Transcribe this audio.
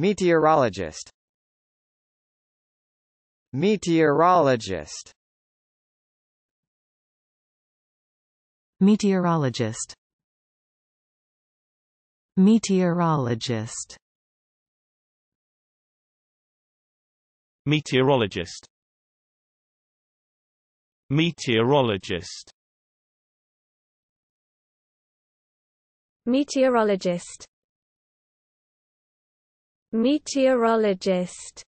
Meteorologist Meteorologist Meteorologist Meteorologist Meteorologist Meteorologist Meteorologist Meteorologist